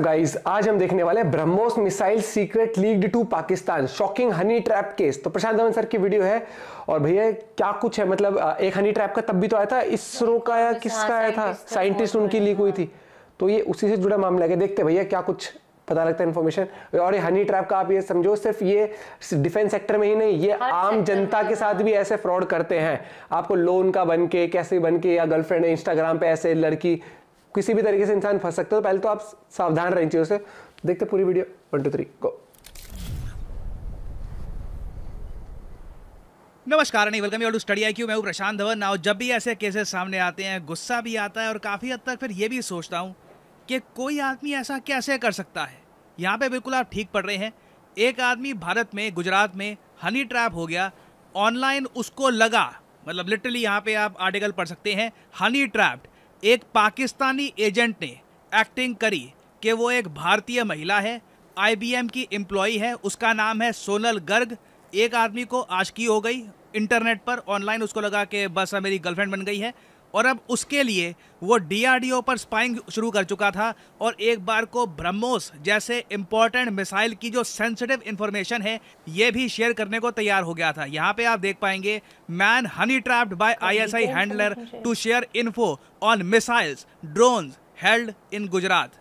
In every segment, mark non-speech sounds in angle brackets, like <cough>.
Guys आज हम देखने वाले BrahMos missile secret leaked to Pakistan shocking honey trap case तो प्रशांत धवन सर की वीडियो है और भैया क्या कुछ है मतलब एक हनी ट्रैप का तब भी तो आया था इसरो का या हाँ, किसका आया था साइंटिस्ट उनकी लीक हुई थी तो ये उसी से जुड़ा मामला है देखते भैया क्या कुछ पता लगता है इन्फॉर्मेशन और ये हनी ट्रैप का आप ये समझो सिर्फ ये डिफेंस सेक्टर में ही नहीं ये आम जनता के साथ हाँ। भी ऐसे फ्रॉड करते हैं आपको लोन का बन के कैसे बन के या गर्लफ्रेंड इंस्टाग्राम पे ऐसे लड़की किसी भी तरीके से इंसान फंस सकता है तो पहले तो आप सावधान रहें चीज़ों से देखते पूरी video one two three go नमस्कार नहीं welcome you study I Q मैं हूँ प्रशांत धवन ना जब भी ऐसे केसेस सामने आते हैं गुस्सा भी आता है और काफ़ी हद तक फिर ये भी सोचता हूँ कि कोई आदमी ऐसा कैसे कर सकता है यहाँ पे बिल्कुल आप ठीक पढ़ रहे हैं एक आदमी भारत में गुजरात में हनी ट्रैप हो गया ऑनलाइन उसको लगा मतलब लिटरली यहाँ पे आप आर्टिकल पढ़ सकते हैं हनी ट्रैप्ड एक पाकिस्तानी एजेंट ने एक्टिंग करी कि वो एक भारतीय महिला है आईबीएम की एम्प्लॉई है उसका नाम है सोनल गर्ग एक आदमी को आशकी हो गई इंटरनेट पर ऑनलाइन उसको लगा कि बस मेरी गर्लफ्रेंड बन गई है और अब उसके लिए वो डीआरडीओ पर स्पाइंग शुरू कर चुका था और एक बार को ब्रह्मोस जैसे इम्पोर्टेंट मिसाइल की जो सेंसिटिव इन्फॉर्मेशन है ये भी शेयर करने को तैयार हो गया था यहाँ पे आप देख पाएंगे man honey trapped by ISI handler to share info on missiles drones held in Gujarat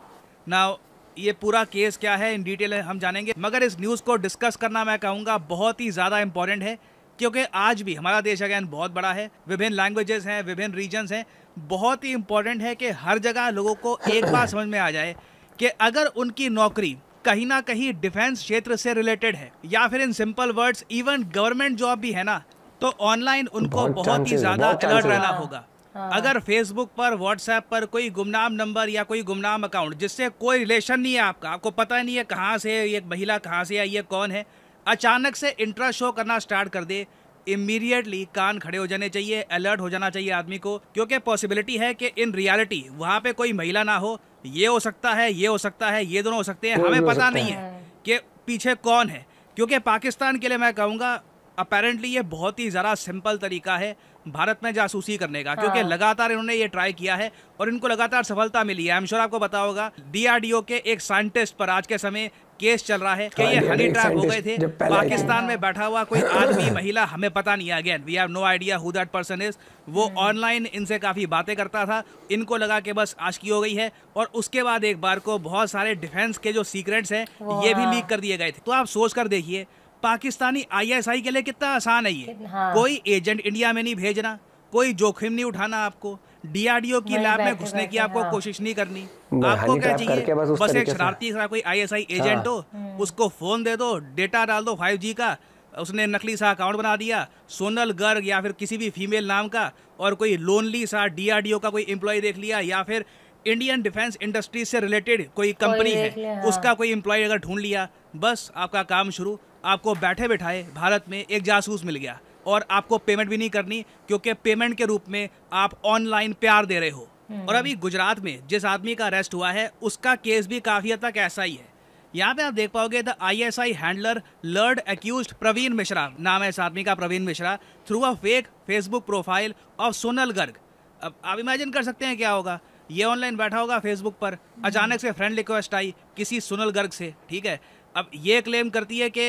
now ये पूरा केस क्या है इन डिटेल हम जानेंगे मगर इस न्यूज़ को डिस्कस करना मैं कहूँगा बहुत ही ज़्यादा इंपॉर्टेंट है क्योंकि आज भी हमारा देश अगैन बहुत बड़ा है विभिन्न लैंग्वेजेस हैं विभिन्न रीजन्स हैं बहुत ही इंपॉर्टेंट है कि हर जगह लोगों को एक बात समझ में आ जाए कि अगर उनकी नौकरी कहीं ना कहीं डिफेंस क्षेत्र से रिलेटेड है या फिर in simple words even government job भी है ना तो ऑनलाइन उनको बहुत ही ज़्यादा अलर्ट रहना होगा हाँ। अगर फेसबुक पर व्हाट्सएप पर कोई गुमनाम नंबर या कोई गुमनाम अकाउंट जिससे कोई रिलेशन नहीं है आपका आपको पता नहीं है कहाँ से ये महिला कहाँ से आई है कौन है अचानक से इंट्रा शो करना स्टार्ट कर दे इमीडिएटली कान खड़े हो जाने चाहिए अलर्ट हो जाना चाहिए आदमी को क्योंकि पॉसिबिलिटी है कि इन रियलिटी वहाँ पे कोई महिला ना हो ये हो सकता है ये हो सकता है ये दोनों हो सकते हैं हमें पता नहीं है हाँ। कि पीछे कौन है क्योंकि पाकिस्तान के लिए मैं कहूँगा अपेरेंटली ये बहुत ही ज़रा सिंपल तरीका है भारत में जासूसी करने का हाँ। क्योंकि लगातार इन्होंने ये ट्राई किया है और इनको लगातार सफलता मिली है आई एम श्योर आपको बताओगा डीआरडीओ के एक साइंटिस्ट पर आज के समय केस चल रहा है कि ये हनी ट्रैप हो गए थे पाकिस्तान में बैठा हुआ कोई आदमी <coughs> महिला हमें पता नहीं again we have no idea who that person is वो ऑनलाइन hmm. इनसे काफ़ी बातें करता था इनको लगा कि बस आशकी हो गई है और उसके बाद एक बार को बहुत सारे डिफेंस के जो सीक्रेट्स हैं ये भी लीक कर दिए गए थे तो आप सोच कर देखिए पाकिस्तानी आईएसआई के लिए कितना आसान है ये हाँ। कोई एजेंट इंडिया में नहीं भेजना कोई जोखिम नहीं उठाना आपको डीआरडीओ की लैब में घुसने की आपको हाँ। कोशिश नहीं करनी आपको क्या चाहिए बस, एक शरारती सा कोई आईएसआई एजेंट हाँ। हो हम्म। उसको फोन दे दो डेटा डाल दो फाइव का उसने नकली सा अकाउंट बना दिया सोनल गर्ग या फिर किसी भी फीमेल नाम का और कोई लोनली सा डीआरडीओ का कोई एम्प्लॉय देख लिया या फिर इंडियन डिफेंस इंडस्ट्री से रिलेटेड कोई कंपनी है हाँ। उसका कोई एम्प्लॉय अगर ढूंढ लिया बस आपका काम शुरू आपको बैठे बैठाए भारत में एक जासूस मिल गया और आपको पेमेंट भी नहीं करनी क्योंकि पेमेंट के रूप में आप ऑनलाइन प्यार दे रहे हो हम्म। और अभी गुजरात में जिस आदमी का अरेस्ट हुआ है उसका केस भी काफी हद तक ऐसा ही है यहाँ पे आप देख पाओगे the ISI handler lured accused Praveen Mishra नाम है इस आदमी का Praveen Mishra through a fake Facebook profile of Sonal Garg अब आप इमेजिन कर सकते हैं क्या होगा ये ऑनलाइन बैठा होगा फेसबुक पर अचानक से फ्रेंड रिक्वेस्ट आई किसी सोनल गर्ग से ठीक है अब ये क्लेम करती है कि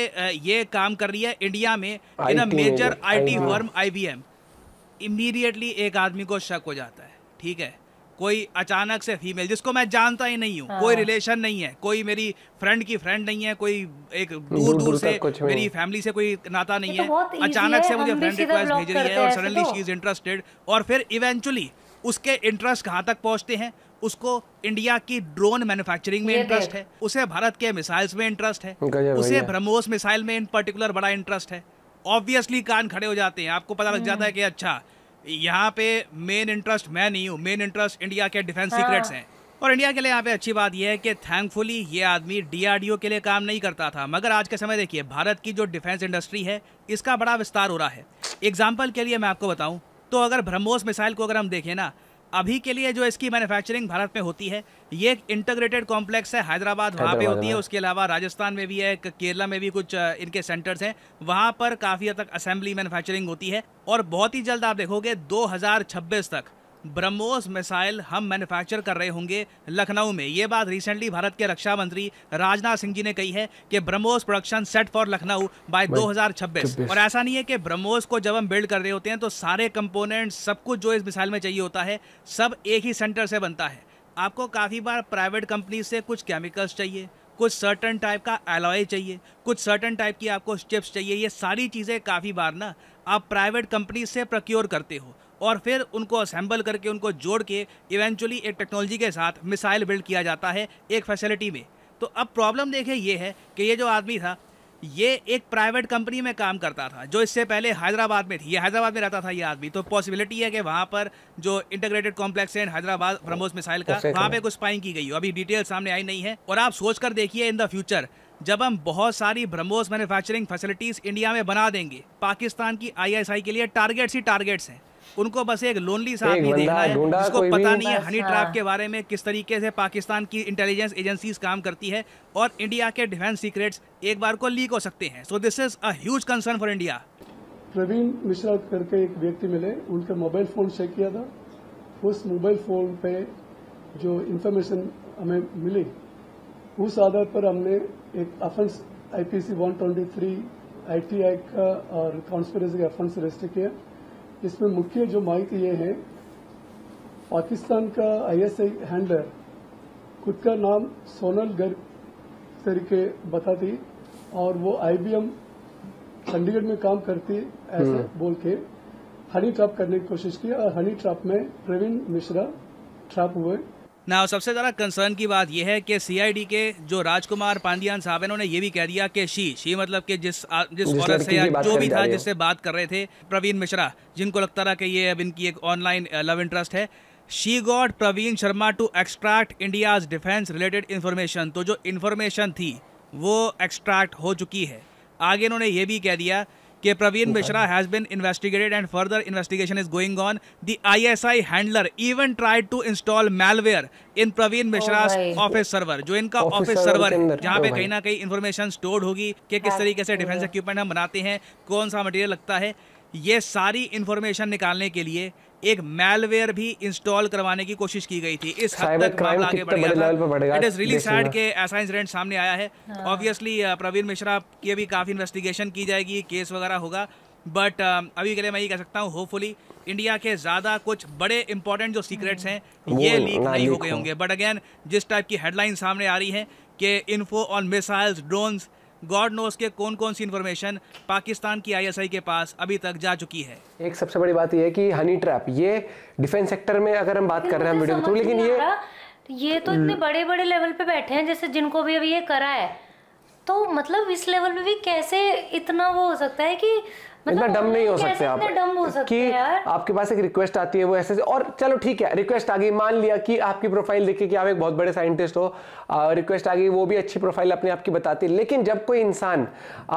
ये काम कर रही है इंडिया में in a major IT firm IBM immediately एक आदमी को शक हो जाता है ठीक है कोई अचानक से फीमेल जिसको मैं जानता ही नहीं हूँ हाँ। कोई रिलेशन नहीं है कोई मेरी फ्रेंड की फ्रेंड नहीं है कोई एक दूर दूर, दूर से मेरी फैमिली से कोई नाता नहीं तो है अचानक से मुझे फ्रेंड रिक्वेस्ट भेज रही है और सडनली शी इज इंटरेस्टेड और फिर इवेंचुअली उसके इंटरेस्ट कहाँ तक पहुँचते हैं उसको इंडिया की ड्रोन मैन्युफैक्चरिंग में इंटरेस्ट है उसे भारत के मिसाइल्स में इंटरेस्ट है उसे ब्रह्मोस मिसाइल में इन पर्टिकुलर बड़ा इंटरेस्ट है ऑब्वियसली कान खड़े हो जाते हैं आपको पता लग जाता है कि हम्म। अच्छा यहाँ पे मेन इंटरेस्ट मैं नहीं हूँ मेन इंटरेस्ट इंडिया के डिफेंस सीक्रेट्स हाँ। हैं और इंडिया के लिए यहाँ पे अच्छी बात यह है कि थैंकफुली ये आदमी डीआरडीओ के लिए काम नहीं करता था मगर आज के समय देखिए भारत की जो डिफेंस इंडस्ट्री है इसका बड़ा विस्तार हो रहा है एग्जाम्पल के लिए मैं आपको बताऊँ तो अगर ब्रह्मोस मिसाइल को अगर हम देखें ना अभी के लिए जो इसकी मैन्युफैक्चरिंग भारत में होती है ये एक इंटीग्रेटेड कॉम्प्लेक्स है हैदराबाद वहाँ पे होती है उसके अलावा राजस्थान में भी है केरला में भी कुछ इनके सेंटर्स हैं वहाँ पर काफ़ी हद तक असेंबली मैन्युफैक्चरिंग होती है और बहुत ही जल्द आप देखोगे दो तक ब्रह्मोस मिसाइल हम मैन्युफैक्चर कर रहे होंगे लखनऊ में ये बात रिसेंटली भारत के रक्षा मंत्री राजनाथ सिंह जी ने कही है कि BrahMos production set for Lucknow by 2026 और ऐसा नहीं है कि ब्रह्मोस को जब हम बिल्ड कर रहे होते हैं तो सारे कंपोनेंट सब कुछ जो इस मिसाइल में चाहिए होता है सब एक ही सेंटर से बनता है आपको काफ़ी बार प्राइवेट कंपनी से कुछ केमिकल्स चाहिए कुछ सर्टन टाइप का एलॉय चाहिए कुछ सर्टन टाइप की आपको स्टिप्स चाहिए ये सारी चीज़ें काफ़ी बार ना आप प्राइवेट कंपनी से प्रक्योर करते हो और फिर उनको असेंबल करके उनको जोड़ के इवेंचुअली एक टेक्नोलॉजी के साथ मिसाइल बिल्ड किया जाता है एक फैसिलिटी में तो अब प्रॉब्लम देखें ये है कि ये जो आदमी था ये एक प्राइवेट कंपनी में काम करता था जो इससे पहले हैदराबाद में थी ये हैदराबाद में रहता था ये आदमी तो पॉसिबिलिटी है कि वहाँ पर जो इंटीग्रेटेड कॉम्प्लेक्स है हैदराबाद ब्रह्मोस मिसाइल का वहाँ पे कुछ स्पाइंग की गई हो अभी डिटेल सामने आई नहीं है और आप सोच कर देखिए इन द फ्यूचर जब हम बहुत सारी ब्रह्मोस मैन्युफैक्चरिंग फैसिलिटीज इंडिया में बना देंगे पाकिस्तान की आई के लिए टारगेट्स ही टारगेट्स हैं उनको बस एक लोनली सा आदमी देखना है जिसको पता नहीं है हनी ट्रैप अच्छा। के बारे में किस तरीके से पाकिस्तान की इंटेलिजेंस एजेंसीज काम करती है और इंडिया के डिफेंस सीक्रेट्स एक बार को लीक हो सकते हैं so this is a concern for India Praveen Mishra करके एक व्यक्ति मिले उनका मोबाइल फोन चेक किया था उस मोबाइल फोन पे जो इन्फॉर्मेशन हमें मिली उस आधार पर हमने एक अफेंस आईपीसी 123 आईटी एक्ट का और कॉन्स्पिरेसी का अफेंस रजिस्टर किया इसमें मुख्य जो माहिती ये है पाकिस्तान का आईएसआई हैंडलर खुद का नाम सोनल गर्ग तरीके बताती और वो आईबीएम चंडीगढ़ में काम करती ऐसे हम्म। बोल के हनी ट्रैप करने की कोशिश की और हनी ट्रैप में प्रवीण मिश्रा ट्रैप हुए ना सबसे ज़्यादा कंसर्न की बात यह है कि सीआईडी के जो राजकुमार पांडियान साहब हैं उन्होंने ये भी कह दिया कि शी शी मतलब कि जिस आ, जिस औरत से या जो भी था जिससे बात कर रहे थे प्रवीण मिश्रा जिनको लगता था कि ये अब इनकी एक ऑनलाइन लव इंटरेस्ट है she got Praveen Sharma to extract India's defence related information तो जो इन्फॉर्मेशन थी वो एक्सट्रैक्ट हो चुकी है आगे इन्होंने ये भी कह दिया कि प्रवीण तो Mishra has been investigated and further investigation is going on the ISI handler even tried to install malware in Praveen Mishra office server जो इनका ऑफिस सर्वर जहाँ oh पे कहीं ना कहीं इन्फॉर्मेशन स्टोर्ड होगी कि किस तरीके से डिफेंस इक्विपमेंट हम बनाते हैं कौन सा मटेरियल लगता है ये सारी इंफॉर्मेशन निकालने के लिए एक मेलवेयर भी इंस्टॉल करवाने की कोशिश की गई थी इस हद तक मामला आगे बढ़ गया इट इज रियली सैड के ऐसा इंसिडेंट सामने आया है ऑब्वियसली हाँ। प्रवीण मिश्रा की भी काफ़ी इन्वेस्टिगेशन की जाएगी केस वगैरह होगा बट uh, अभी के लिए मैं ये कह सकता हूँ होपफुली इंडिया के ज़्यादा कुछ बड़े इंपॉर्टेंट जो सीक्रेट्स हैं ये लीक नहीं हो गए होंगे बट अगेन जिस टाइप की हेडलाइन सामने आ रही है कि info on missiles drones god knows के कौन कौन सी इन्फॉर्मेशन पाकिस्तान की आईएसआई के पास अभी तक जा चुकी है एक सबसे बड़ी बात यह है कि हनी ट्रैप ये डिफेंस सेक्टर में अगर हम बात कर रहे हैं वीडियो के थ्रू लेकिन ये ये तो इतने बड़े बड़े लेवल पे बैठे हैं जैसे जिनको भी अभी ये करा है तो मतलब इस लेवल पे भी कैसे इतना वो हो सकता है कि मतलब इतना डम नहीं हो सकते आप कि आपके पास एक रिक्वेस्ट आती है वो ऐसे और चलो ठीक है रिक्वेस्ट आ गई मान लिया कि आपकी प्रोफाइल देखिए कि आप एक बहुत बड़े साइंटिस्ट हो रिक्वेस्ट आ गई वो भी अच्छी प्रोफाइल अपने आप की बताती है लेकिन जब कोई इंसान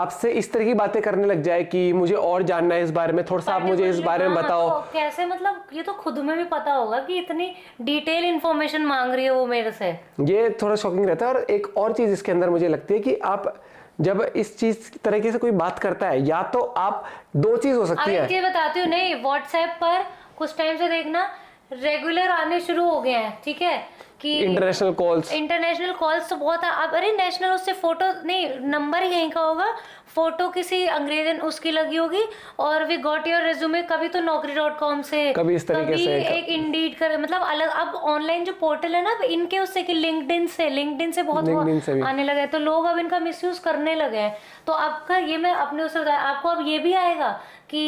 आपसे इस तरह की बातें करने लग जाए कि मुझे और जानना है इस बारे में थोड़ा सा आप मुझे इस बारे में हाँ, बताओ तो कैसे मतलब ये तो खुद में भी पता होगा कि इतनी डिटेल इन्फॉर्मेशन मांग रही है वो मेरे से ये थोड़ा शॉकिंग रहता है और एक और चीज इसके अंदर मुझे लगती है कि आप जब इस चीज तरीके से कोई बात करता है या तो आप दो चीज हो सकती है बताती हूँ नहीं व्हाट्सएप पर कुछ टाइम से देखना रेगुलर आने शुरू हो गए हैं ठीक है कि इंटरनेशनल कॉल्स इंटरनेशनल कॉल्स तो बहुत है अब अरे नेशनल उससे फोटो नहीं नंबर ही यहीं का होगा फोटो किसी अंग्रेजन उसकी लगी होगी और वी गॉट योर रेज्यूमे कभी तो नौकरी डॉट कॉम से कभी इस तरीके कभी से एक इंडीड कर मतलब अलग अब ऑनलाइन जो पोर्टल है ना अब इनके उससे कि लिंकड से लिंकड से बहुत, बहुत से आने लगा है तो लोग अब इनका मिस करने लगे हैं तो आपका ये मैं अपने उससे बताया आपको अब ये भी आएगा कि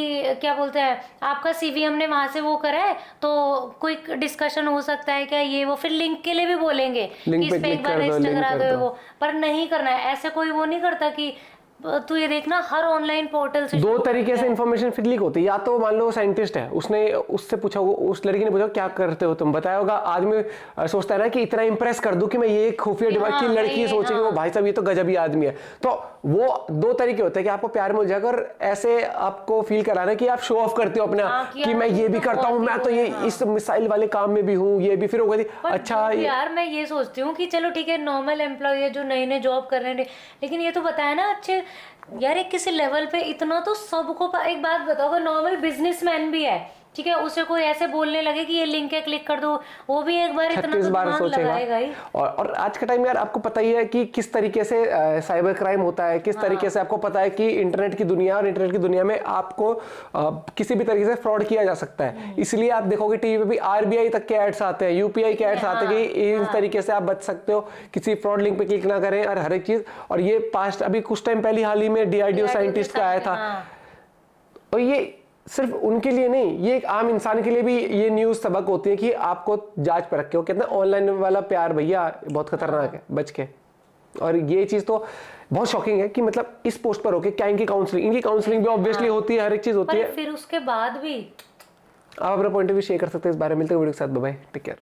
क्या बोलते हैं आपका सीवी हमने वहां से वो करा है तो क्विक डिस्कशन हो सकता है क्या ये वो फिर लिंक के लिए भी बोलेंगे कि इस पे एक बार रजिस्टर करा दो वो पर नहीं करना है ऐसे कोई वो नहीं करता कि तू तो ये देखना हर ऑनलाइन पोर्टल से दो तरीके से इन्फॉर्मेशन फिर लीक होती है या तो मान लो साइंटिस्ट है उसने उससे पूछा उस लड़की ने पूछा क्या करते हो तुम बताया होगा आदमी सोचता है ना कि इतना इंप्रेस कर दू कि मैं ये खुफिया डिवाइस की हाँ, लड़की सोचेगी हाँ। वो भाई साहब ये तो गजबी आदमी है तो वो दो तरीके होते हैं कि आपको प्यार मिल जाएगा और ऐसे आपको फील कराना कि आप शो ऑफ करते हो अपना हाँ, कि मैं ये भी तो करता हूँ मैं तो ये इस मिसाइल वाले काम में भी हूँ ये भी फिर होगा अच्छा यार मैं ये सोचती हूँ कि चलो ठीक है नॉर्मल एम्प्लॉय जो नए नए जॉब कर रहे हैं लेकिन ये तो बताया ना अच्छे यार एक किसी लेवल पे इतना तो सबको एक बात बताओ अगर नॉर्मल बिजनेसमैन भी है ठीक है उसे कोई ऐसे बोलने लगे कि ये लिंक है क्लिक कर दो वो भी एक बार इतना तो बार सोचेगा और, और आज के टाइम यार आपको पता ही है कि किस तरीके से आ, साइबर क्राइम होता है किस हाँ। तरीके से आपको पता है कि इंटरनेट की दुनिया और इंटरनेट की दुनिया में आपको आ, किसी भी तरीके से फ्रॉड किया जा सकता है हम्म। इसलिए आप देखोगे टीवी पे भी आरबीआई तक के एड्स आते हैं यूपीआई के एड्स हाँ। आते हैं कि इस हाँ। तरीके से आप बच सकते हो किसी फ्रॉड लिंक पे क्लिक ना करें और हर एक चीज और ये पास्ट अभी कुछ टाइम पहले हाल ही में डीआरडीओ साइंटिस्ट का आया था हाँ। और ये सिर्फ उनके लिए नहीं ये एक आम इंसान के लिए भी ये न्यूज़ सबक होती है कि आपको जांच पर रखे हो कहते हैं ऑनलाइन वाला प्यार भैया बहुत खतरनाक है बच के और ये चीज़ तो बहुत शॉकिंग है कि मतलब इस पोस्ट पर होके क्या इनकी काउंसलिंग इनकी काउंसलिंग भी ऑब्वियसली हाँ। होती है हर एक चीज़ होती है फिर उसके बाद भी आप अपना पॉइंट ऑफ व्यू शेयर कर सकते हैं इस बारे में मिलते हैं वीडियो के साथ बाय टेक केयर